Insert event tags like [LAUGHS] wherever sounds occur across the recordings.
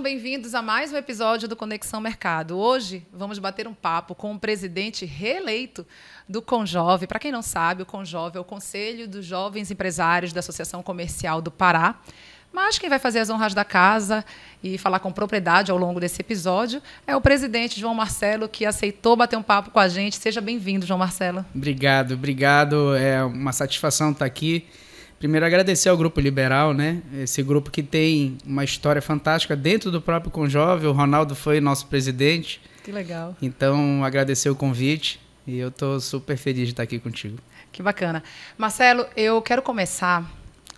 Sejam bem-vindos a mais um episódio do Conexão Mercado. Hoje vamos bater um papo com o presidente reeleito do Conjove. Para quem não sabe, o Conjove é o Conselho dos Jovens Empresários da Associação Comercial do Pará. Mas quem vai fazer as honras da casa e falar com propriedade ao longo desse episódio é o presidente João Marcelo, que aceitou bater um papo com a gente. Seja bem-vindo, João Marcelo. Obrigado, obrigado. É uma satisfação estar aqui. Primeiro, agradecer ao Grupo Liberal, né? Esse grupo que tem uma história fantástica dentro do próprio Conjove. O Ronaldo foi nosso presidente. Que legal. Então, agradecer o convite e eu estou super feliz de estar aqui contigo. Que bacana. Marcelo, eu quero começar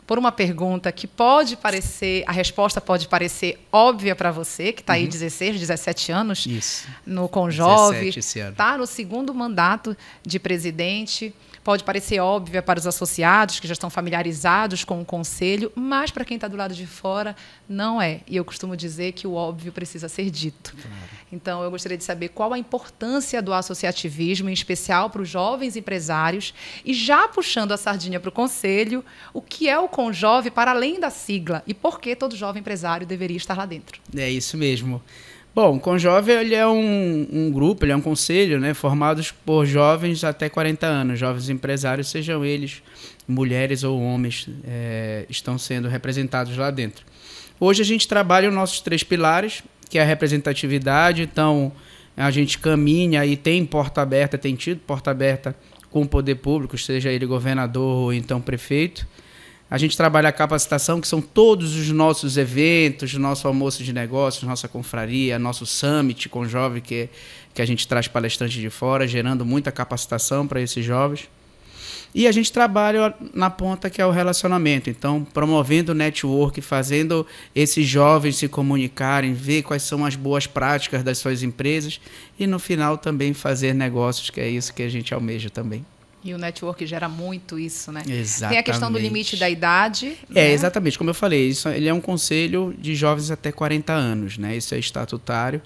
por uma pergunta que pode parecer, a resposta pode parecer óbvia para você, que está aí uhum. 16, 17 anos Isso. no Conjove, está no segundo mandato de presidente, pode parecer óbvia para os associados que já estão familiarizados com o conselho, mas para quem está do lado de fora não é. E eu costumo dizer que o óbvio precisa ser dito. Claro. Então eu gostaria de saber qual a importância do associativismo, em especial para os jovens empresários, e já puxando a sardinha para o conselho, o que é o com para além da sigla e por que todo jovem empresário deveria estar lá dentro. É isso mesmo. Bom, o Conjove ele é um, um grupo, ele é um conselho, né, formados por jovens até 40 anos, jovens empresários, sejam eles mulheres ou homens, é, estão sendo representados lá dentro. Hoje a gente trabalha os nossos três pilares, que é a representatividade, então a gente caminha e tem porta aberta, tem tido porta aberta com o poder público, seja ele governador ou então prefeito. A gente trabalha a capacitação, que são todos os nossos eventos, nosso almoço de negócios, nossa confraria, nosso summit com jovem, que, que a gente traz palestrantes de fora, gerando muita capacitação para esses jovens. E a gente trabalha na ponta que é o relacionamento. Então, promovendo o network, fazendo esses jovens se comunicarem, ver quais são as boas práticas das suas empresas e no final também fazer negócios, que é isso que a gente almeja também. E o network gera muito isso, né? Exatamente. Tem a questão do limite da idade. É, né? exatamente. Como eu falei, isso, ele é um conselho de jovens até 40 anos, né? Isso é estatutário.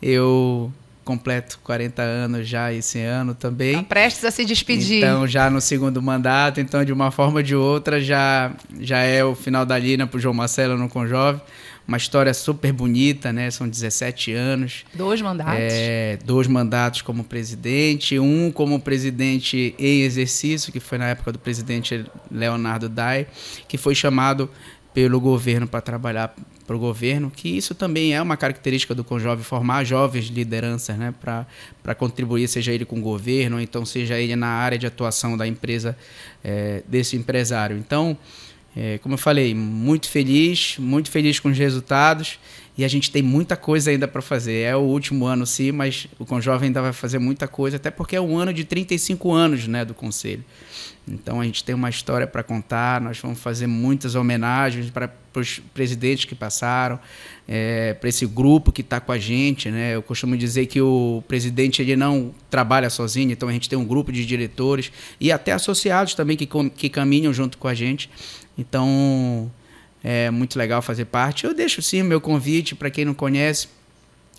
Eu completo 40 anos já esse ano também. Tá prestes a se despedir. Então, já no segundo mandato, então de uma forma ou de outra já já é o final da linha para o João Marcelo no Conjove uma história super bonita, né? São 17 anos. Dois mandatos. É, dois mandatos como presidente, um como presidente em exercício, que foi na época do presidente Leonardo Dai, que foi chamado pelo governo para trabalhar para o governo, que isso também é uma característica do Conjove, formar jovens lideranças né, para contribuir, seja ele com o governo, ou então seja ele na área de atuação da empresa é, desse empresário. Então, é, como eu falei, muito feliz, muito feliz com os resultados e a gente tem muita coisa ainda para fazer. É o último ano sim, mas o Conjovem ainda vai fazer muita coisa, até porque é um ano de 35 anos né, do Conselho. Então a gente tem uma história para contar, nós vamos fazer muitas homenagens para os presidentes que passaram, é, para esse grupo que está com a gente. Né? Eu costumo dizer que o presidente ele não trabalha sozinho, então a gente tem um grupo de diretores e até associados também que, que caminham junto com a gente. Então, é muito legal fazer parte. Eu deixo sim o meu convite para quem não conhece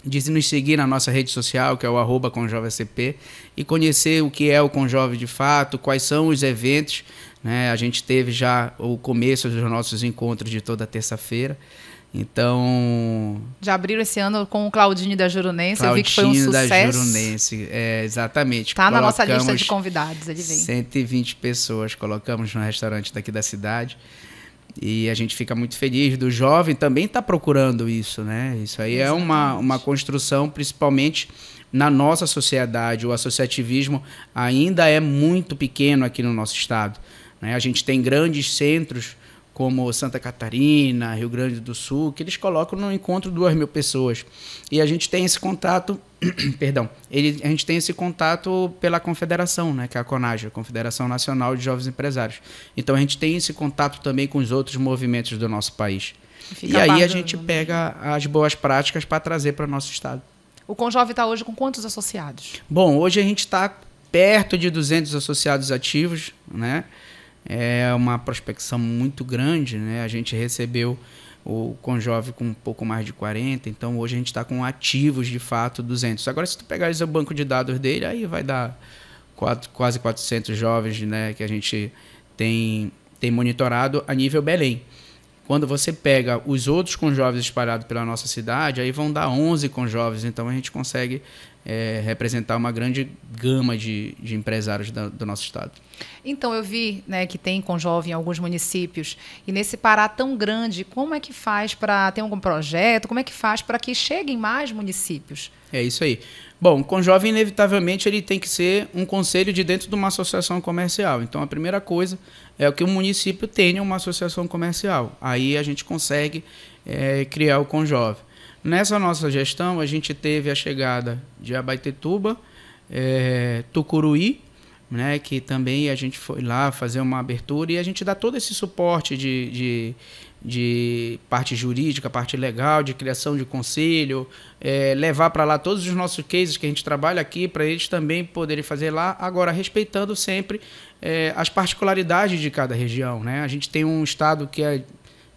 de nos seguir na nossa rede social, que é o arroba ConjoveCP, e conhecer o que é o Conjove de fato, quais são os eventos. Né? A gente teve já o começo dos nossos encontros de toda terça-feira. Então. Já abriram esse ano com o Claudinho da Jurunense, Claudinho eu vi que foi um sucesso. da Jurunense, é, exatamente. Tá na nossa lista de convidados, ele vem. 120 pessoas colocamos no restaurante daqui da cidade. E a gente fica muito feliz do jovem também estar tá procurando isso, né? Isso aí exatamente. é uma, uma construção, principalmente na nossa sociedade. O associativismo ainda é muito pequeno aqui no nosso estado. Né? A gente tem grandes centros como Santa Catarina, Rio Grande do Sul, que eles colocam no encontro duas mil pessoas. E a gente tem esse contato, [CLEARS THROAT] perdão, ele, a gente tem esse contato pela confederação, né, que é a CONAGE, a Confederação Nacional de Jovens Empresários. Então a gente tem esse contato também com os outros movimentos do nosso país. E, e aí a gente né? pega as boas práticas para trazer para o nosso estado. O Conjove está hoje com quantos associados? Bom, hoje a gente está perto de 200 associados ativos, né? é uma prospecção muito grande, né? A gente recebeu o Conjove com um pouco mais de 40, então hoje a gente está com ativos de fato 200. Agora, se tu pegares o banco de dados dele, aí vai dar quatro, quase 400 jovens né, que a gente tem, tem monitorado a nível Belém. Quando você pega os outros conjoves espalhados pela nossa cidade, aí vão dar 11 conjoves Então a gente consegue é, representar uma grande gama de, de empresários da, do nosso estado. Então, eu vi né, que tem Conjove em alguns municípios. E nesse Pará tão grande, como é que faz para ter algum projeto? Como é que faz para que cheguem mais municípios? É isso aí. Bom, o Conjove, inevitavelmente, ele tem que ser um conselho de dentro de uma associação comercial. Então, a primeira coisa é que o município tenha uma associação comercial. Aí a gente consegue é, criar o Conjove. Nessa nossa gestão, a gente teve a chegada de Abaitetuba, é, Tucuruí, né, que também a gente foi lá fazer uma abertura e a gente dá todo esse suporte de, de, de parte jurídica, parte legal, de criação de conselho, é, levar para lá todos os nossos cases que a gente trabalha aqui para eles também poderem fazer lá, agora respeitando sempre é, as particularidades de cada região. Né? A gente tem um estado que é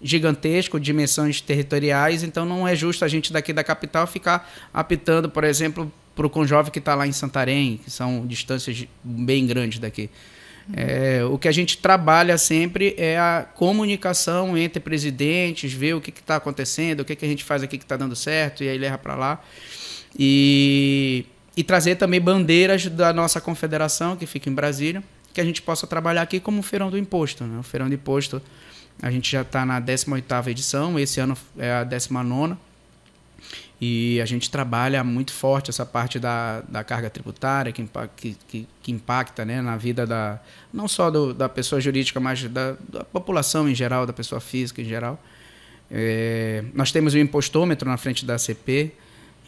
gigantesco, dimensões territoriais, então não é justo a gente daqui da capital ficar apitando, por exemplo, para o Conjove que está lá em Santarém, que são distâncias bem grandes daqui. Uhum. É, o que a gente trabalha sempre é a comunicação entre presidentes, ver o que está acontecendo, o que, que a gente faz aqui que está dando certo, e aí leva para lá. E, e trazer também bandeiras da nossa confederação, que fica em Brasília que a gente possa trabalhar aqui como o Feirão do Imposto. Né? O Feirão do Imposto, a gente já está na 18ª edição, esse ano é a 19 E a gente trabalha muito forte essa parte da, da carga tributária que, que, que, que impacta né, na vida da não só do, da pessoa jurídica, mas da, da, população em geral, da pessoa física em geral. É, nós temos o impostômetro na frente da CP,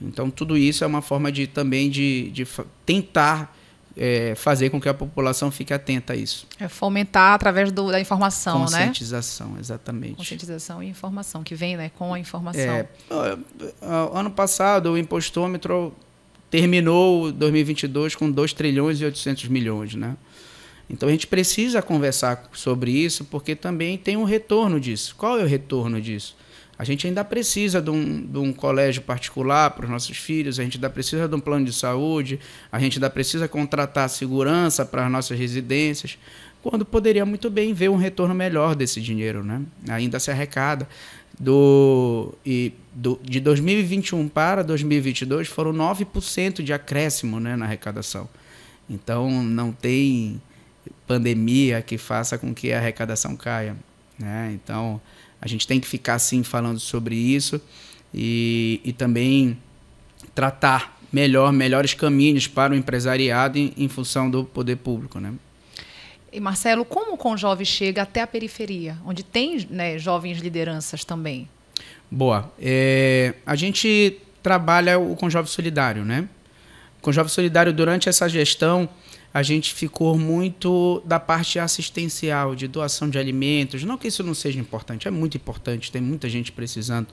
então tudo isso é uma forma de também de, de tentar é, fazer com que a população fique atenta a isso. É fomentar através do, da informação, Conscientização, né? Conscientização, exatamente. Conscientização e informação, que vem né, com a informação. É, ano passado, o impostômetro terminou 2022 com 2 trilhões e 800 milhões, né? Então a gente precisa conversar sobre isso, porque também tem um retorno disso. Qual é o retorno disso? A gente ainda precisa de um, de um colégio particular para os nossos filhos, a gente ainda precisa de um plano de saúde, a gente ainda precisa contratar segurança para as nossas residências, quando poderia muito bem ver um retorno melhor desse dinheiro, né? Ainda se arrecada. Do, e do, de 2021 para 2022 foram 9% de acréscimo né, na arrecadação. Então não tem pandemia que faça com que a arrecadação caia. Né? Então a gente tem que ficar, sim, falando sobre isso e, e também tratar melhor, melhores caminhos para o empresariado em, em função do poder público, né? E Marcelo, como o Conjove chega até a periferia, onde tem né, jovens lideranças também? Boa. É, a gente trabalha o Conjove Solidário, né? O Conjove Solidário, durante essa gestão, a gente ficou muito da parte assistencial, de doação de alimentos. Não que isso não seja importante, é muito importante, tem muita gente precisando.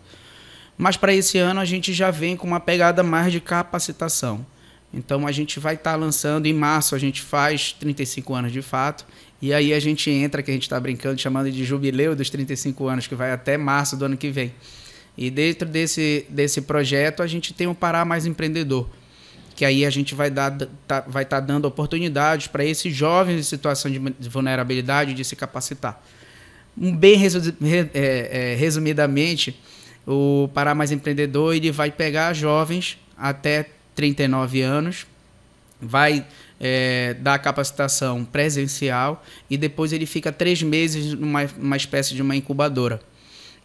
Mas para esse ano a gente já vem com uma pegada mais de capacitação. Então a gente vai estar tá lançando em março, a gente faz 35 anos de fato, e aí a gente entra, que a gente está brincando, chamando de jubileu dos 35 anos, que vai até março do ano que vem. E dentro desse, desse projeto a gente tem o um Pará Mais Empreendedor que aí a gente vai dar tá, vai estar tá dando oportunidades para esses jovens em situação de vulnerabilidade de se capacitar. Bem é, é, resumidamente, o Pará Mais Empreendedor ele vai pegar jovens até 39 anos, vai é, dar capacitação presencial e depois ele fica três meses numa uma espécie de uma incubadora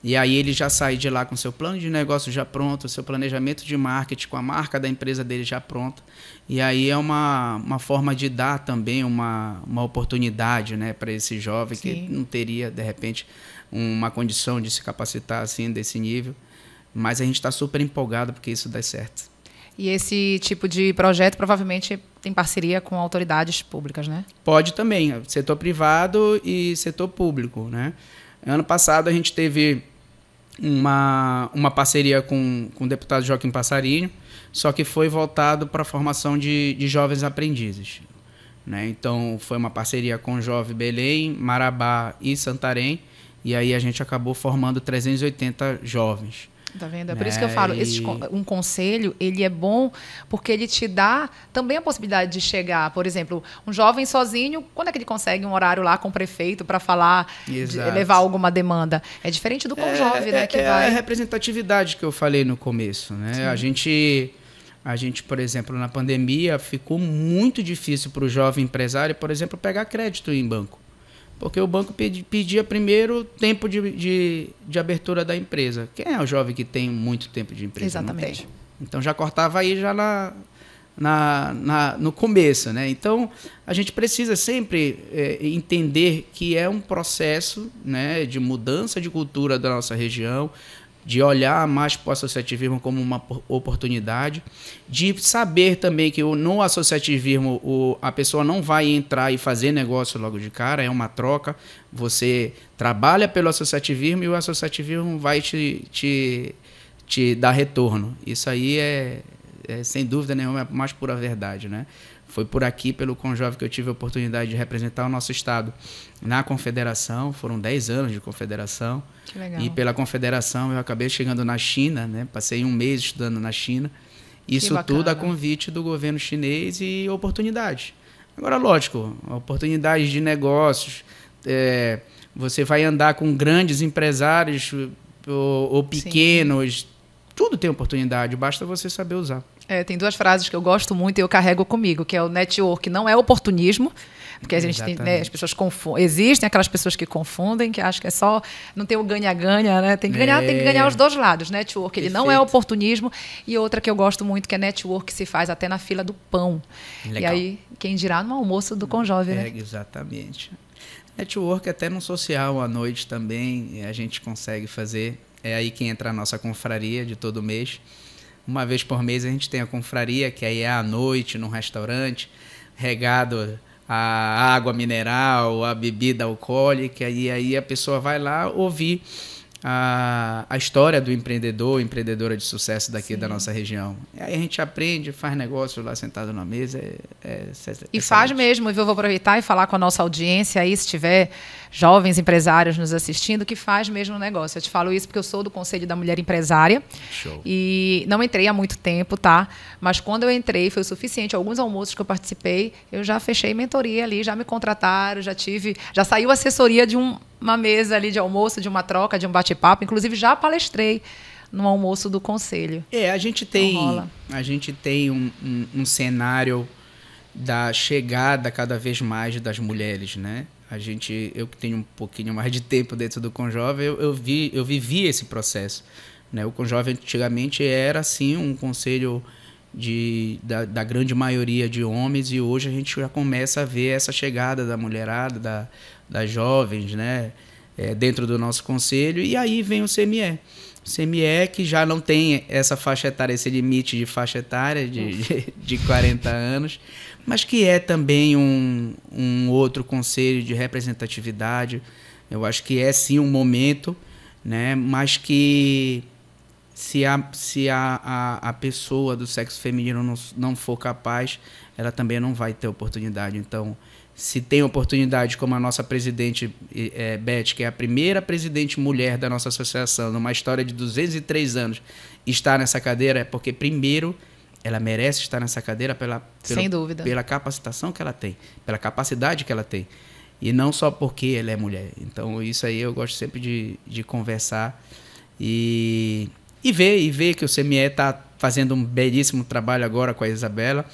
e aí ele já sai de lá com seu plano de negócio já pronto, seu planejamento de marketing com a marca da empresa dele já pronta. E aí é uma, uma forma de dar também uma, uma oportunidade né, para esse jovem Sim. que não teria, de repente, uma condição de se capacitar assim desse nível. Mas a gente está super empolgado porque isso dá certo. E esse tipo de projeto provavelmente tem parceria com autoridades públicas, né? Pode também, setor privado e setor público, né? Ano passado a gente teve uma, uma parceria com, com o deputado Joaquim Passarinho, só que foi voltado para a formação de, de jovens aprendizes. Né? Então, foi uma parceria com Jovem Belém, Marabá e Santarém, e aí a gente acabou formando 380 jovens. Tá vendo? É por né? isso que eu né? falo, esse, um conselho, ele é bom porque ele te dá também a possibilidade de chegar, por exemplo, um jovem sozinho, quando é que ele consegue um horário lá com o prefeito para falar, de, levar alguma demanda? É diferente do com é, jovem, né, é, né, que é vai... a representatividade que eu falei no começo, né? Sim. A gente a gente, por exemplo, na pandemia ficou muito difícil para o jovem empresário, por exemplo, pegar crédito em banco. Porque o banco pedia primeiro tempo de, de, de abertura da empresa. Quem é o jovem que tem muito tempo de empresa? Exatamente. Então já cortava aí já na, na, na, no começo. Né? Então, a gente precisa sempre é, entender que é um processo né, de mudança de cultura da nossa região, de olhar mais para o associativismo como uma oportunidade, de saber também que no associativismo o, a pessoa não vai entrar e fazer negócio logo de cara, é uma troca. Você trabalha pelo associativismo e o associativismo vai te, te, te dar retorno. Isso aí é, é sem dúvida nenhuma, é a mais pura verdade, né? Foi por aqui, pelo Conjove, que eu tive a oportunidade de representar o nosso estado na confederação. Foram 10 anos de confederação. Que legal. E pela confederação eu acabei chegando na China, né? Passei um mês estudando na China. Isso tudo a convite do governo chinês e oportunidade. Agora, lógico, oportunidades de negócios. É, você vai andar com grandes empresários ou, ou pequenos. Sim. Tudo tem oportunidade, basta você saber usar. É, tem duas frases que eu gosto muito e eu carrego comigo, que é o network não é oportunismo, porque a gente tem, né, as pessoas confundem, existem aquelas pessoas que confundem, que acham que é só não tem o ganha-ganha, né? Tem que ganhar, é. tem que ganhar é. os dois lados, network, Perfeito. ele não é oportunismo, e outra que eu gosto muito que é network que se faz até na fila do pão. Legal. E aí quem dirá no almoço do conjove, né? é, né? exatamente. Network até no social à noite também, a gente consegue fazer. É aí que entra a nossa confraria de todo mês uma vez por mês a gente tem a confraria, que aí é à noite, num restaurante, regado a água mineral, a bebida alcoólica, e aí a pessoa vai lá ouvir a, a história do empreendedor, empreendedora de sucesso daqui Sim. da nossa região. E aí a gente aprende, faz negócio lá sentado na mesa. É, é, é e excelente. faz mesmo, e eu vou aproveitar e falar com a nossa audiência aí, se tiver jovens empresários nos assistindo que faz mesmo o negócio. Eu te falo isso porque eu sou do Conselho da Mulher Empresária. Show. E não entrei há muito tempo, tá? Mas quando eu entrei, foi o suficiente. Alguns almoços que eu participei, eu já fechei mentoria ali, já me contrataram, já tive. Já saiu assessoria de um, uma mesa ali de almoço, de uma troca, de um bate-papo. Inclusive, já palestrei no almoço do conselho. É, a gente tem, então, a gente tem um, um, um cenário da chegada cada vez mais das mulheres, né? A gente, eu que tenho um pouquinho mais de tempo dentro do Conjovem eu, eu, vi, eu vivi esse processo. Né? O Conjovem antigamente era, assim um conselho de, da, da, grande maioria de homens e hoje a gente já começa a ver essa chegada da mulherada, da, das jovens, né? É, dentro do nosso conselho. E aí vem o CME. O CME que já não tem essa faixa etária, esse limite de faixa etária de, de, de 40 anos, mas que é também um, um outro conselho de representatividade. Eu acho que é sim um momento, né? mas que se a, se a, a, a, pessoa do sexo feminino não, não for capaz, ela também não vai ter oportunidade. Então, se tem oportunidade, como a nossa presidente é, Beth, que é a primeira presidente mulher da nossa associação, numa história de 203 anos, estar nessa cadeira, é porque primeiro ela merece estar nessa cadeira pela, pela, Sem dúvida. pela capacitação que ela tem, pela capacidade que ela tem. E não só porque ela é mulher. Então, isso aí eu gosto sempre de, de conversar e, e ver, e ver que o CME está fazendo um belíssimo trabalho agora com a Isabela.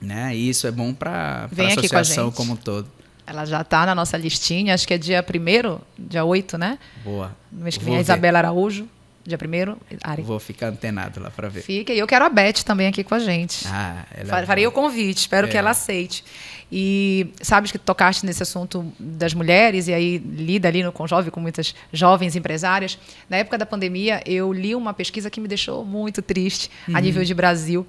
Né? E isso é bom para a associação como um todo. Ela já está na nossa listinha, acho que é dia 1 dia 8, né? Boa. No mês que vem, a Isabela Araújo. Dia 1 Ari. Vou ficar antenado lá para ver. Fica. E eu quero a Beth também aqui com a gente. Ah, ela é Farei é o convite, espero é. que ela aceite. E sabes que tocaste nesse assunto das mulheres, e aí lida ali no Conjove com muitas jovens empresárias. Na época da pandemia, eu li uma pesquisa que me deixou muito triste, uhum. a nível de Brasil,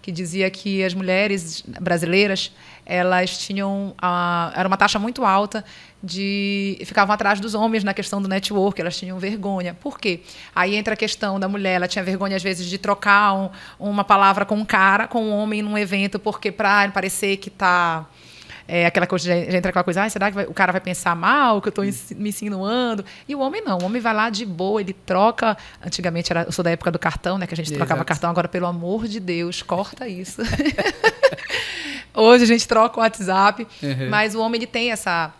que dizia que as mulheres brasileiras elas tinham a, era uma taxa muito alta de ficavam atrás dos homens na questão do network, elas tinham vergonha. Por quê? Aí entra a questão da mulher, ela tinha vergonha às vezes de trocar um, uma palavra com um cara, com um homem num evento, porque para parecer que está é, aquela coisa, já entra aquela coisa, ah, será que vai, o cara vai pensar mal, que eu estou me insinuando? E o homem não, o homem vai lá de boa, ele troca. Antigamente era, eu sou da época do cartão, né? Que a gente Exato. trocava cartão, agora, pelo amor de Deus, corta isso. [LAUGHS] Hoje a gente troca o WhatsApp, uhum. mas o homem ele tem essa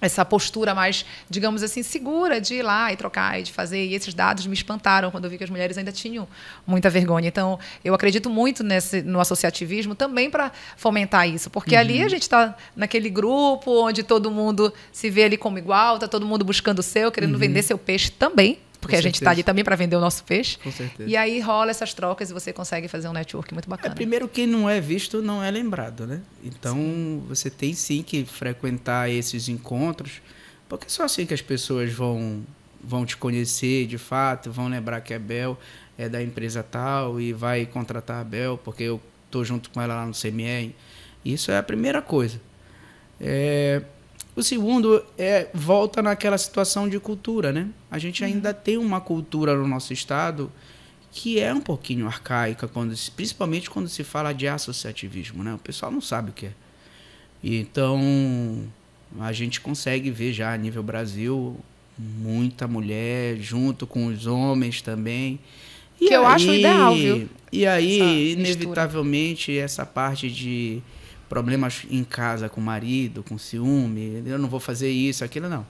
essa postura mais, digamos assim, segura de ir lá e trocar e de fazer. E esses dados me espantaram quando eu vi que as mulheres ainda tinham muita vergonha. Então, eu acredito muito nesse, no associativismo também para fomentar isso, porque uhum. ali a gente está naquele grupo onde todo mundo se vê ali como igual, está todo mundo buscando o seu, querendo uhum. vender seu peixe também porque Com a gente está ali também para vender o nosso peixe. Com certeza. E aí rola essas trocas e você consegue fazer um network muito é, bacana. É, primeiro, quem não é visto não é lembrado, né? Então, sim. você tem sim que frequentar esses encontros, porque é só assim que as pessoas vão, vão te conhecer de fato, vão lembrar que é Bel, é da empresa tal e vai contratar a Bel, porque eu estou junto com ela lá no CME. Isso é a primeira coisa. É, o segundo é volta naquela situação de cultura, né? A gente uhum. ainda uhum. tem uma cultura no nosso estado que é um pouquinho arcaica, quando, principalmente quando se fala de associativismo, né? O pessoal não sabe o que é. Então, a gente consegue ver já a nível Brasil muita mulher junto com os homens também. E que aí, eu acho ideal, viu? E aí, essa inevitavelmente, mistura. essa parte de problemas em casa com o marido, com ciúme, eu não vou fazer isso, aquilo não.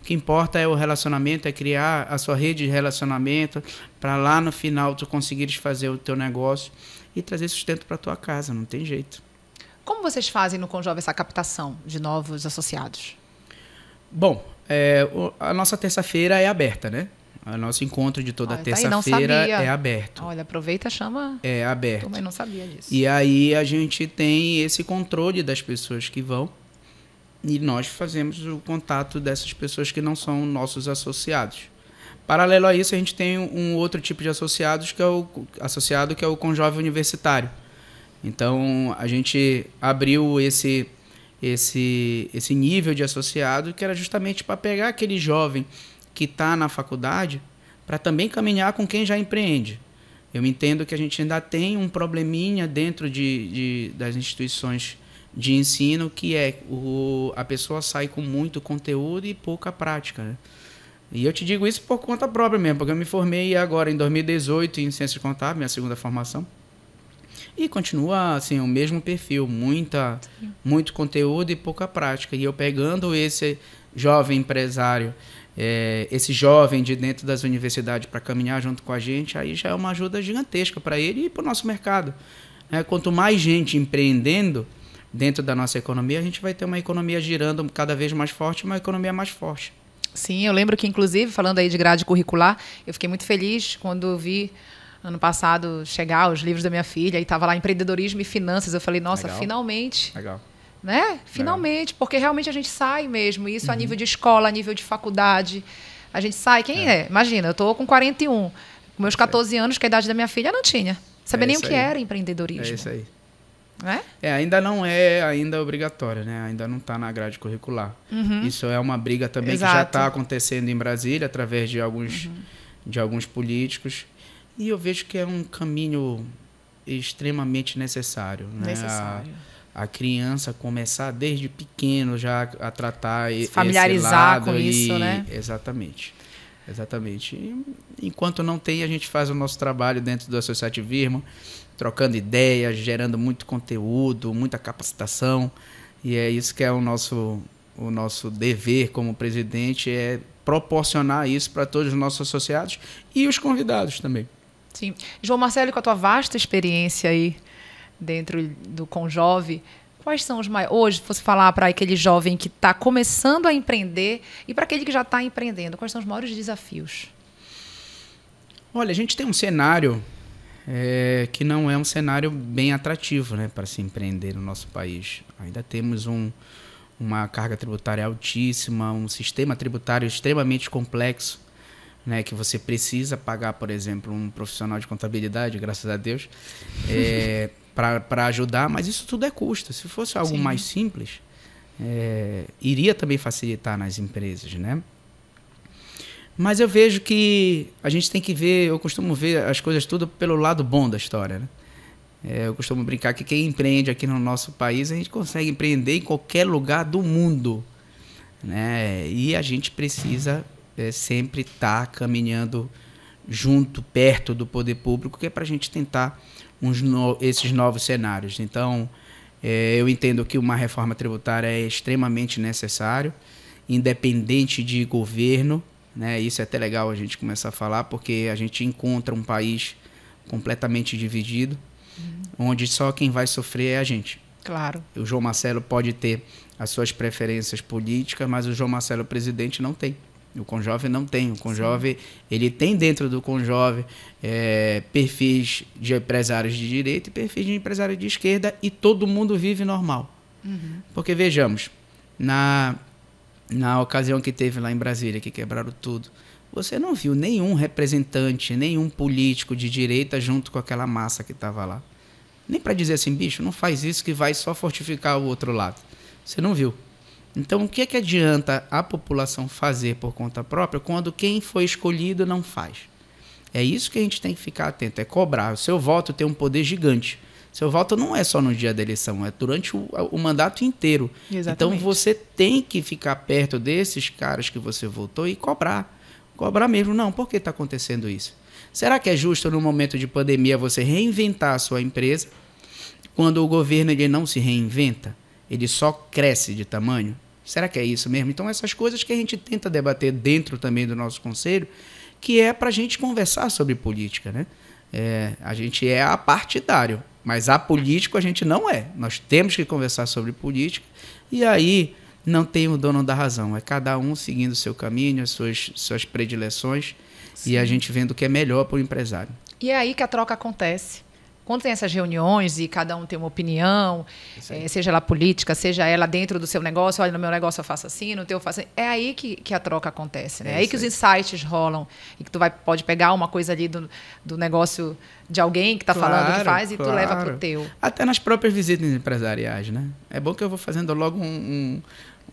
O que importa é o relacionamento, é criar a sua rede de relacionamento para lá no final tu conseguires fazer o teu negócio e trazer sustento para tua casa, não tem jeito. Como vocês fazem no Conjove essa captação de novos associados? Bom, é, a nossa terça-feira é aberta, né? O nosso encontro de toda ah, tá terça-feira é aberto. Olha, aproveita, chama. É aberto. Também não sabia disso. E aí a gente tem esse controle das pessoas que vão e nós fazemos o contato dessas pessoas que não são nossos associados. Paralelo a isso, a gente tem um outro tipo de associados que é o associado que é o conjovem universitário. Então, a gente abriu esse esse esse nível de associado que era justamente para pegar aquele jovem que está na faculdade para também caminhar com quem já empreende. Eu entendo que a gente ainda tem um probleminha dentro de, de das instituições de ensino que é o, a pessoa sai com muito conteúdo e pouca prática. Né? E eu te digo isso por conta própria mesmo, porque eu me formei agora em 2018 em Ciências Contábeis, minha segunda formação. E continua assim, o mesmo perfil, muita muito conteúdo e pouca prática. E eu pegando esse jovem empresário é, esse jovem de dentro das universidades para caminhar junto com a gente, aí já é uma ajuda gigantesca para ele e para o nosso mercado. É, quanto mais gente empreendendo dentro da nossa economia, a gente vai ter uma economia girando cada vez mais forte, uma economia mais forte. Sim, eu lembro que, inclusive, falando aí de grade curricular, eu fiquei muito feliz quando vi ano passado chegar os livros da minha filha e estava lá empreendedorismo e finanças. Eu falei, nossa, Legal. finalmente. Legal né? É. Finalmente, é. porque realmente a gente sai mesmo, isso uhum. a nível de escola, a nível de faculdade. A gente sai, quem é? é? Imagina, eu estou com 41, com meus 14 é anos, que é a idade da minha filha, não tinha. Sabia é nem o que aí. era empreendedorismo. É isso aí. Né? É? ainda não é ainda obrigatório, né? Ainda não está na grade curricular. Uhum. Isso é uma briga também Exato. que já está acontecendo em Brasília através de alguns, uhum. de alguns políticos. E eu vejo que é um caminho extremamente necessário. Né? Necessário. A, a criança começar desde pequeno já a tratar Se familiarizar com e, isso, né? Exatamente. Exatamente. E, enquanto não tem, a gente faz o nosso trabalho dentro do associativismo, trocando ideias, gerando muito conteúdo, muita capacitação. E é isso que é o nosso o nosso dever como presidente é proporcionar isso para todos os nossos associados e os convidados também. Sim. João Marcelo, com a tua vasta experiência aí dentro do Conjove, Quais são os mais. Hoje, fosse falar para aquele jovem que está começando a empreender e para aquele que já está empreendendo, quais são os maiores desafios? Olha, a gente tem um cenário é, que não é um cenário bem atrativo né, para se empreender no nosso país. Ainda temos um, uma carga tributária altíssima, um sistema tributário extremamente complexo. Né, que você precisa pagar, por exemplo, um profissional de contabilidade, graças a Deus, [LAUGHS] é, para ajudar, mas isso tudo é custo. Se fosse algo Sim. mais simples, é, iria também facilitar nas empresas, né? Mas eu vejo que a gente tem que ver, eu costumo ver as coisas tudo pelo lado bom da história, né? É, eu costumo brincar que quem empreende aqui no nosso país, a gente consegue empreender em qualquer lugar do mundo, né? E a gente precisa é, sempre estar tá caminhando junto, perto do poder público, que é para a gente tentar uns no, esses novos cenários. Então, é, eu entendo que uma reforma tributária é extremamente necessário, independente de governo. Né? Isso é até legal a gente começar a falar, porque a gente encontra um país completamente dividido, uhum. onde só quem vai sofrer é a gente. Claro. O João Marcelo pode ter as suas preferências políticas, mas o João Marcelo presidente não tem. O Conjove não tem. O Conjove, ele tem dentro do Conjove é, perfis de empresários de direita e perfis de empresários de esquerda e todo mundo vive normal. Uhum. Porque vejamos, na, na ocasião que teve lá em Brasília, que quebraram tudo, você não viu nenhum representante, nenhum político de direita junto com aquela massa que estava lá. Nem para dizer assim, bicho, não faz isso que vai só fortificar o outro lado. Você não viu. Então, o que é que adianta a população fazer por conta própria quando quem foi escolhido não faz? É isso que a gente tem que ficar atento, é cobrar. O seu voto tem um poder gigante. Seu voto não é só no dia da eleição, é durante o, o mandato inteiro. Então, Exatamente. Então você tem que ficar perto desses caras que você votou e cobrar. Cobrar mesmo, não, por que está acontecendo isso? Será que é justo, no momento de pandemia, você reinventar a sua empresa quando o governo ele não se reinventa? Ele só cresce de tamanho? Será que é isso mesmo? Então, essas coisas que a gente tenta debater dentro também do nosso conselho, que é para a gente conversar sobre política. Né? É, a gente é apartidário, mas apolítico a gente não é. Nós temos que conversar sobre política e aí não tem o dono da razão. É cada um seguindo o seu caminho, as suas, suas predileções Sim. e a gente vendo o que é melhor para o empresário. E é aí que a troca acontece quando tem essas reuniões e cada um tem uma opinião, é, seja ela política, seja ela dentro do seu negócio, olha, no meu negócio eu faço assim, no teu eu faço assim. É aí que, que a troca acontece, né? É, é aí que os insights rolam e que tu vai, pode pegar uma coisa ali do, do negócio de alguém que está claro, falando que faz e claro. tu leva para o teu. Até nas próprias visitas empresariais, né? É bom que eu vou fazendo logo um,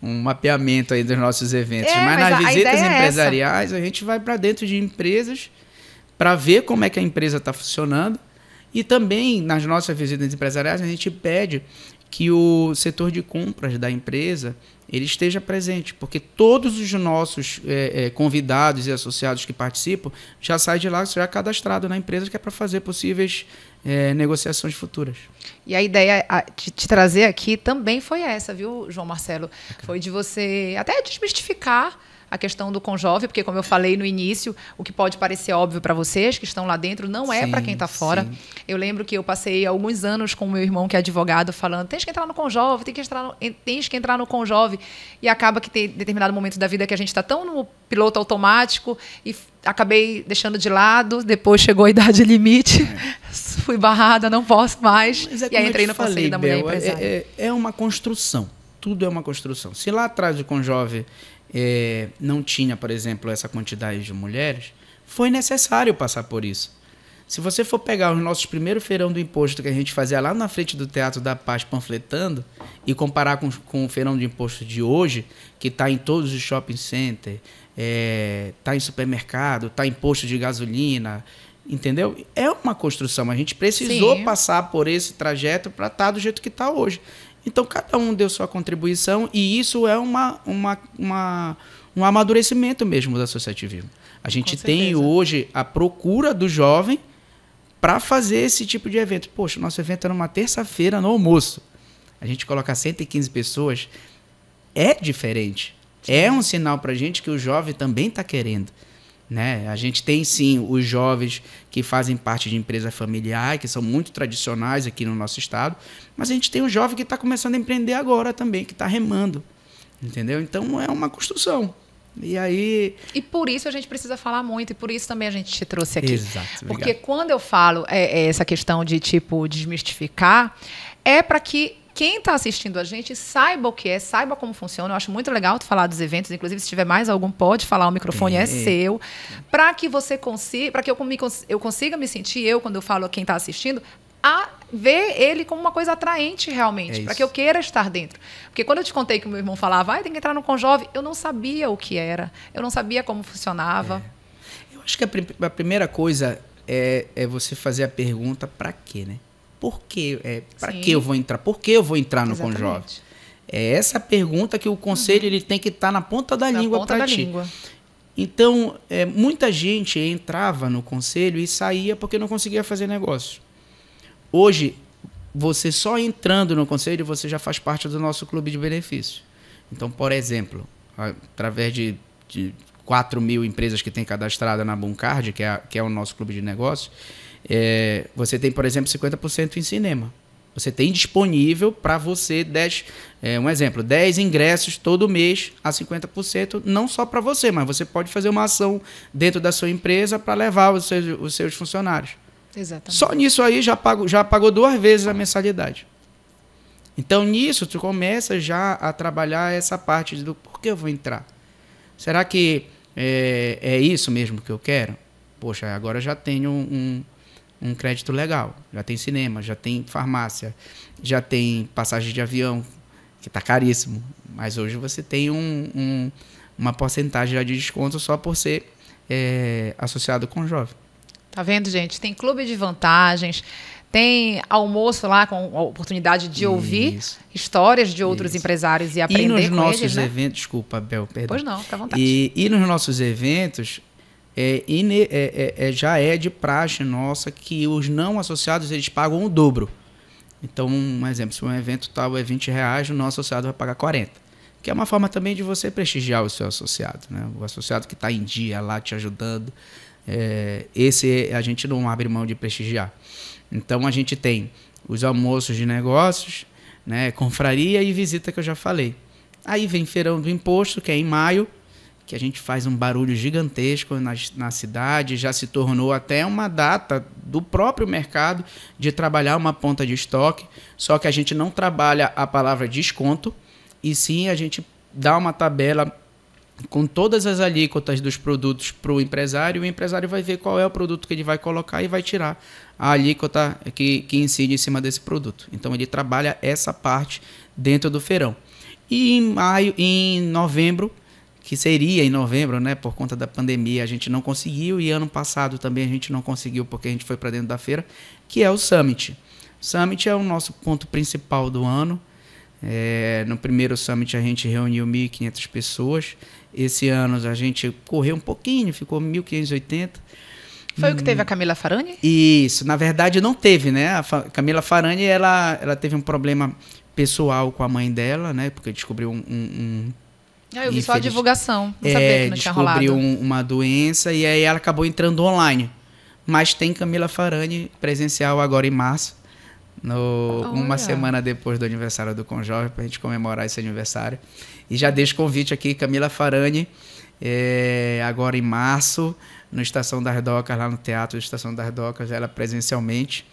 um, um mapeamento aí dos nossos eventos. É, mas, mas, nas a, visitas a é empresariais, a gente vai para dentro de empresas para ver como é que a empresa está funcionando e também nas nossas visitas empresariais a gente pede que o setor de compras da empresa ele esteja presente, porque todos os nossos é, é, convidados e associados que participam já saem de lá já é cadastrado na empresa que é para fazer possíveis é, negociações futuras. E a ideia de te trazer aqui também foi essa, viu, João Marcelo? Foi de você até desmistificar a questão do conjove, porque como eu falei no início, o que pode parecer óbvio para vocês que estão lá dentro não é para quem está fora. Sim. Eu lembro que eu passei alguns anos com o meu irmão que é advogado falando, tens que entrar no conjove, tem que entrar tens que entrar no conjove e acaba que tem determinado momento da vida que a gente está tão no piloto automático e acabei deixando de lado, depois chegou a idade limite, é. [LAUGHS] fui barrada, não posso mais. É e aí entrei no falei, Conselho da Mulher Bel, é, Empresária. É, é, uma construção, tudo é uma construção. Se lá atrás o Conjove é, não tinha, por exemplo, essa quantidade de mulheres, foi necessário passar por isso. Se você for pegar os nossos primeiros feirão do imposto que a gente fazia lá na frente do Teatro da Paz panfletando e comparar com, com o feirão do imposto de hoje, que está em todos os shopping centers, está é, tá em supermercado, está em posto de gasolina, entendeu? É uma construção. A gente precisou Sim. passar por esse trajeto para estar tá do jeito que está hoje. Então cada um deu sua contribuição e isso é uma, uma, uma um amadurecimento mesmo sociedade associativismo. A gente tem hoje a procura do jovem para fazer esse tipo de evento. Poxa, nosso evento é numa terça-feira no almoço. A gente coloca 115 pessoas. É diferente. Sim. É um sinal para a gente que o jovem também está querendo. Né? A gente tem sim os jovens que fazem parte de empresa familiar, que são muito tradicionais aqui no nosso estado, mas a gente tem o jovem que está começando a empreender agora também, que está remando. Entendeu? Então é uma construção. E aí. E por isso a gente precisa falar muito, e por isso também a gente te trouxe aqui. Exato. Obrigado. Porque quando eu falo é, é essa questão de tipo desmistificar, é para que quem está assistindo a gente saiba o que é, saiba como funciona. Eu acho muito legal tu falar dos eventos. Inclusive, se tiver mais algum, pode falar. O microfone é, é seu. Para que você consiga, para que eu, me, eu consiga me sentir, eu, quando eu falo a quem está assistindo, a ver ele como uma coisa atraente realmente, é para que eu queira estar dentro. Porque quando eu te contei que o meu irmão falava, ah, tem que entrar no Conjove, eu não sabia o que era, eu não sabia como funcionava. É. Eu acho que a, prim a primeira coisa é, é você fazer a pergunta para quê, né? por quê? É, para que eu vou entrar? Por que eu vou entrar no Exatamente. Conjove? É essa pergunta que o conselho uhum. ele tem que estar tá na ponta da na língua para ti. Língua. Então, é, muita gente entrava no conselho e saía porque não conseguia fazer negócio. Hoje, você só entrando no conselho, você já faz parte do nosso clube de benefício. Então, por exemplo, através de, de 4 mil empresas que tem cadastrada na Buncard, que é, que é o nosso clube de negócios, é, você tem, por exemplo, 50% em cinema. Você tem disponível para você 10, é, um exemplo, 10 ingressos todo mês a 50%, não só para você, mas você pode fazer uma ação dentro da sua empresa para levar os seus, os seus funcionários. Exatamente. Só nisso aí já, pago, já pagou duas vezes a mensalidade. Então nisso tu começa já a trabalhar essa parte do por que eu vou entrar. Será que é, é isso mesmo que eu quero? Poxa, agora já tenho um, um crédito legal. Já tem cinema, já tem farmácia, já tem passagem de avião, que está caríssimo. Mas hoje você tem um, um, uma porcentagem de desconto só por ser é, associado com jovem. Tá vendo, gente? Tem clube de vantagens, tem almoço lá com a oportunidade de ouvir isso, histórias de outros isso. empresários e aprender e nos nossos eles, né? eventos, né? desculpa, Bel, perdão. Pois não, fica à vontade. E, e nos nossos eventos, é, é, é, é, já é de praxe nossa que os não associados eles pagam o dobro. Então, um exemplo, se um evento tal é 20 reais, o não associado vai pagar 40. Que é uma forma também de você prestigiar o seu associado, né? O associado que está em dia lá te ajudando. É, esse a gente não abre mão de prestigiar. Então a gente tem os almoços de negócios, né? Confraria e visita que eu já falei. Aí vem feirão do imposto, que é em maio, que a gente faz um barulho gigantesco na, na cidade, já se tornou até uma data do próprio mercado de trabalhar uma ponta de estoque, só que a gente não trabalha a palavra desconto, e sim a gente dá uma tabela com todas as alíquotas dos produtos para o empresário, e o empresário vai ver qual é o produto que ele vai colocar e vai tirar a alíquota que, que incide em cima desse produto. Então ele trabalha essa parte dentro do feirão. E em maio, em novembro, que seria em novembro, né? Por conta da pandemia a gente não conseguiu e ano passado também a gente não conseguiu porque a gente foi para dentro da feira, que é o Summit. O Summit é o nosso ponto principal do ano. É, no primeiro Summit a gente reuniu 1.500 pessoas. Esse ano a gente correu um pouquinho, ficou 1.580. Foi hum. o que hum. teve a Camila Farani? Isso, na verdade não teve, né? A Fa Camila Farani ela, ela teve um problema pessoal com a mãe dela, né? Porque descobriu um, um, ah, eu vi só a divulgação. Não é, sabia que não tinha rolado. Descobriu um, uma doença e aí ela acabou entrando online. Mas tem Camila Farani presencial agora em março. No, uma semana depois do aniversário do Conjove, para a gente comemorar esse aniversário. E já deixo o convite aqui, Camila Farani, é, agora em março, no Estação das Docas, lá no Teatro Estação das Docas, ela presencialmente.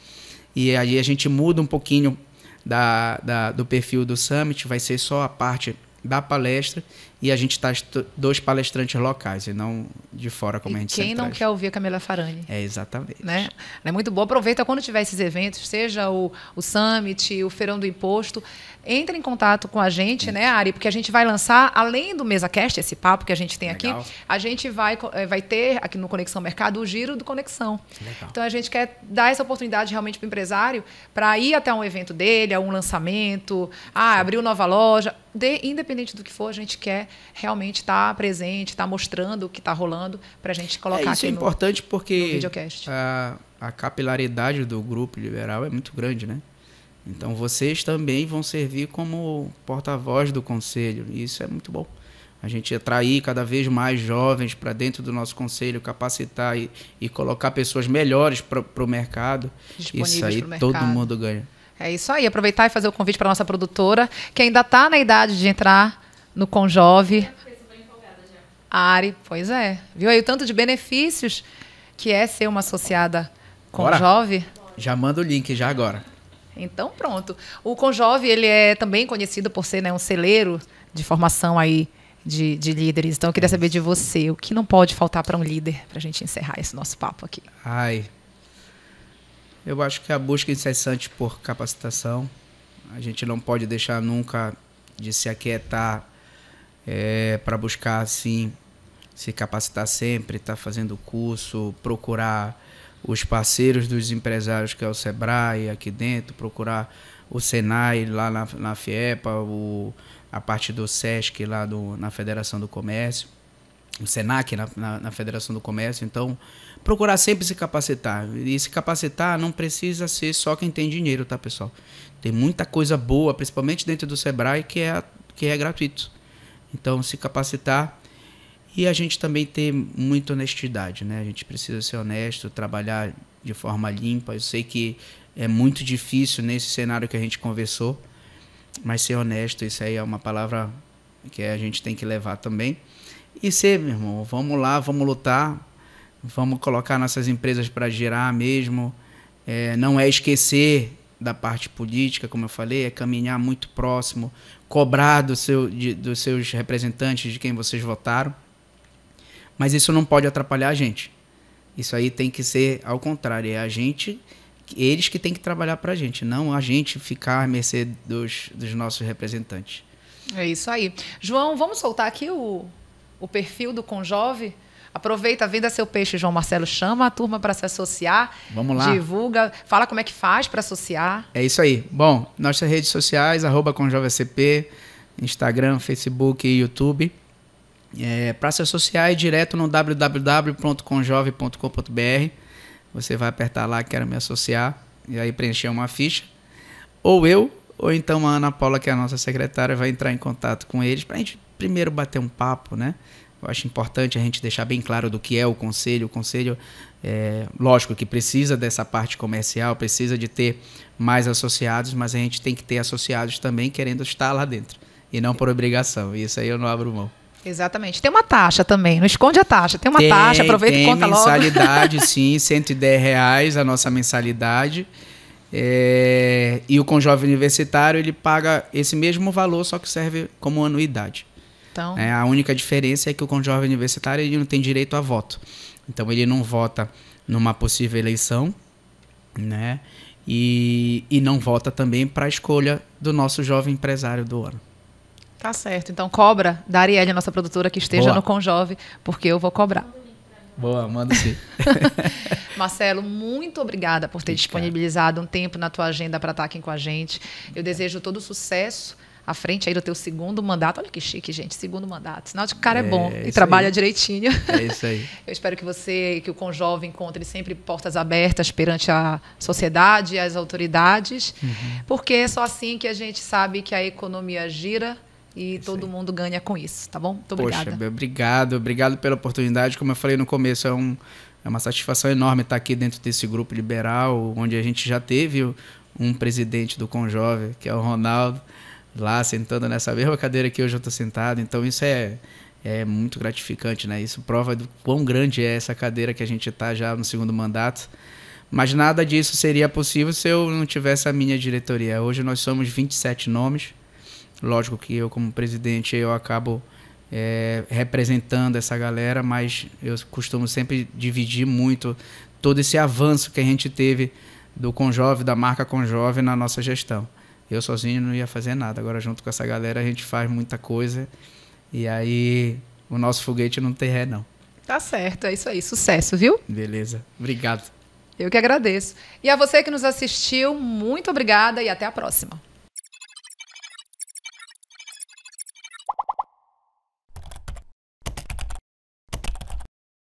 E aí a gente muda um pouquinho da, da, do perfil do Summit, vai ser só a parte da palestra e a gente traz tá dois palestrantes locais e não de fora, como e a gente Quem não traz. quer ouvir a Camila Farani? É, exatamente. Né? Ela é muito boa. Aproveita quando tiver esses eventos, seja o, o Summit, o Feirão do Imposto entre em contato com a gente, né, Ari? Porque a gente vai lançar, além do MesaCast, esse papo que a gente tem aqui, Legal. a gente vai, eh, vai ter aqui no Conexão Mercado o giro do Conexão. Legal. Então a gente quer dar essa oportunidade realmente para o empresário para ir até um evento dele, a um lançamento, ah, abriu nova loja. De, independente do que for, a gente quer realmente estar tá presente, estar tá mostrando o que está rolando para a gente é, colocar é, isso aqui é importante no, porque no A, a capilaridade do grupo liberal é muito grande, né? Então vocês também vão servir como porta-voz do conselho, e isso é muito bom. A gente atrair cada vez mais jovens para dentro do nosso conselho, capacitar e, e colocar pessoas melhores para o mercado. Isso aí mercado. todo mundo ganha. É isso aí. Aproveitar e fazer o convite para nossa produtora, que ainda está na idade de entrar no Conjove. A Ari, pois é. Viu aí o tanto de benefícios que é ser uma associada Conjove? Bora. Já manda o link já agora. Então, pronto. O Conjove, ele é também conhecido por ser né, um celeiro de formação aí de, de, líderes. Então, eu queria saber de você, o que não pode faltar para um líder, para a gente encerrar esse nosso papo aqui? Ai, eu acho que a busca incessante por capacitação. A gente não pode deixar nunca de se aquietar é, para buscar, assim, se capacitar sempre, estar tá fazendo curso, procurar os parceiros dos empresários, que é o Sebrae aqui dentro, procurar o Senai lá na, na FIEPA, o, a parte do SESC lá do, na Federação do Comércio, o SENAC na, na, na Federação do Comércio. Então, procurar sempre se capacitar. E se capacitar não precisa ser só quem tem dinheiro, tá, pessoal? Tem muita coisa boa, principalmente dentro do Sebrae, que é, que é gratuito. Então, se capacitar e a gente também ter muita honestidade, né? A gente precisa ser honesto, trabalhar de forma limpa. Eu sei que é muito difícil nesse cenário que a gente conversou, mas ser honesto, isso aí é uma palavra que a gente tem que levar também. E ser, meu irmão, vamos lá, vamos lutar, vamos colocar nossas empresas para girar mesmo. É, não é esquecer da parte política, como eu falei, é caminhar muito próximo, cobrar do seu, de, dos seus representantes, de quem vocês votaram. Mas isso não pode atrapalhar a gente. Isso aí tem que ser ao contrário. É a gente, eles que tem que trabalhar para a gente, não a gente ficar à mercê dos, dos nossos representantes. É isso aí. João, vamos soltar aqui o, o perfil do Conjove? Aproveita, venda seu peixe, João Marcelo. Chama a turma para se associar. Vamos lá. Divulga, fala como é que faz para associar. É isso aí. Bom, nossas redes sociais, arroba ConjoveCP, Instagram, Facebook e YouTube. É, para se associar é direto no www.conjove.com.br. Você vai apertar lá, quero me associar, e aí preencher uma ficha. Ou eu, ou então a Ana Paula, que é a nossa secretária, vai entrar em contato com eles para a gente primeiro bater um papo, né? Eu acho importante a gente deixar bem claro do que é o conselho. O conselho, é, lógico que precisa dessa parte comercial, precisa de ter mais associados, mas a gente tem que ter associados também querendo estar lá dentro e não por obrigação. Isso aí eu não abro mão. Exatamente. Tem uma taxa também, não esconde a taxa. Tem uma tem, taxa, aproveita e conta logo. Tem mensalidade, [LAUGHS] sim, 110 reais a nossa mensalidade. É, e o Conjove Universitário, ele paga esse mesmo valor, só que serve como anuidade. Então... É, a única diferença é que o Conjove Universitário ele não tem direito a voto. Então, ele não vota numa possível eleição, né? E, e não vota também para a escolha do nosso jovem empresário do ano. Tá certo. Então cobra da Arielle, nossa produtora, que esteja Boa. no Conjove, porque eu vou cobrar. Boa, manda sim. [LAUGHS] Marcelo, muito obrigada por ter Fica. disponibilizado um tempo na tua agenda para estar tá aqui com a gente. Eu desejo todo sucesso à frente aí do teu segundo mandato. Olha que chique, gente, segundo mandato. Sinal de que o cara é, é bom e trabalha aí. direitinho. É isso aí. [LAUGHS] Eu espero que você, que o Conjove encontre sempre portas abertas perante a sociedade e as autoridades, uhum. porque é só assim que a gente sabe que a economia gira, e isso todo aí. mundo ganha com isso, tá bom? Muito obrigada. Poxa, obrigado, obrigado pela oportunidade. Como eu falei no começo, é, um, é uma satisfação enorme estar aqui dentro desse grupo liberal, onde a gente já teve um presidente do Conjove, que é o Ronaldo, lá sentando nessa mesma cadeira que hoje eu estou sentado. Então isso é, é muito gratificante, né? Isso prova do quão grande é essa cadeira que a gente está já no segundo mandato. Mas nada disso seria possível se eu não tivesse a minha diretoria. Hoje nós somos 27 nomes Lógico que eu, como presidente, eu acabo é, representando essa galera, mas eu costumo sempre dividir muito todo esse avanço que a gente teve do Conjove, da marca Conjove na nossa gestão. Eu sozinho não ia fazer nada, agora junto com essa galera a gente faz muita coisa e aí o nosso foguete não tem ré, não. Tá certo, é isso aí. Sucesso, viu? Beleza, obrigado. Eu que agradeço. E a você que nos assistiu, muito obrigada e até a próxima.